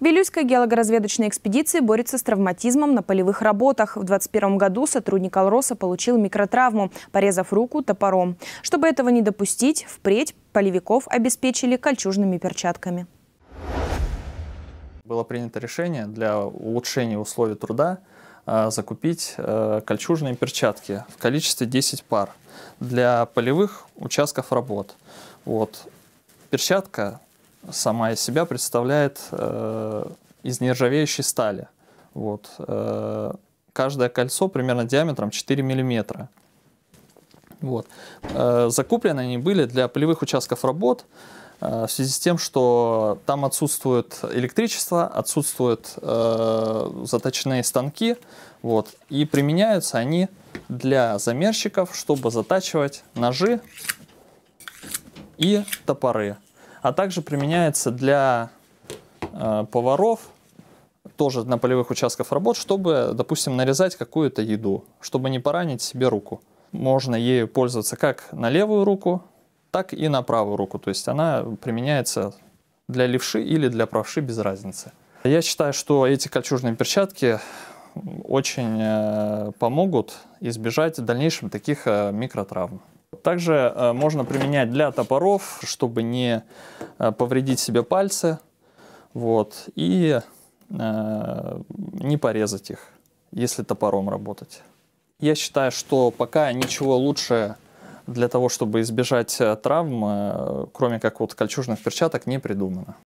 Вилюйская геологоразведочная экспедиция борется с травматизмом на полевых работах. В 2021 году сотрудник Алроса получил микротравму, порезав руку топором. Чтобы этого не допустить, впредь полевиков обеспечили кольчужными перчатками. Было принято решение для улучшения условий труда э, закупить э, кольчужные перчатки в количестве 10 пар для полевых участков работ. Вот. Перчатка сама из себя представляет э, из нержавеющей стали. Вот. Э, каждое кольцо примерно диаметром 4 миллиметра. Вот. Э, закуплены они были для полевых участков работ э, в связи с тем, что там отсутствует электричество, отсутствуют э, заточные станки, вот, и применяются они для замерщиков, чтобы затачивать ножи и топоры а также применяется для э, поваров, тоже на полевых участках работ, чтобы, допустим, нарезать какую-то еду, чтобы не поранить себе руку. Можно ею пользоваться как на левую руку, так и на правую руку. То есть она применяется для левши или для правши, без разницы. Я считаю, что эти кольчужные перчатки очень э, помогут избежать в дальнейшем таких э, микротравм. Также э, можно применять для топоров, чтобы не э, повредить себе пальцы вот, и э, не порезать их, если топором работать. Я считаю, что пока ничего лучше для того, чтобы избежать э, травм, кроме как вот кольчужных перчаток, не придумано.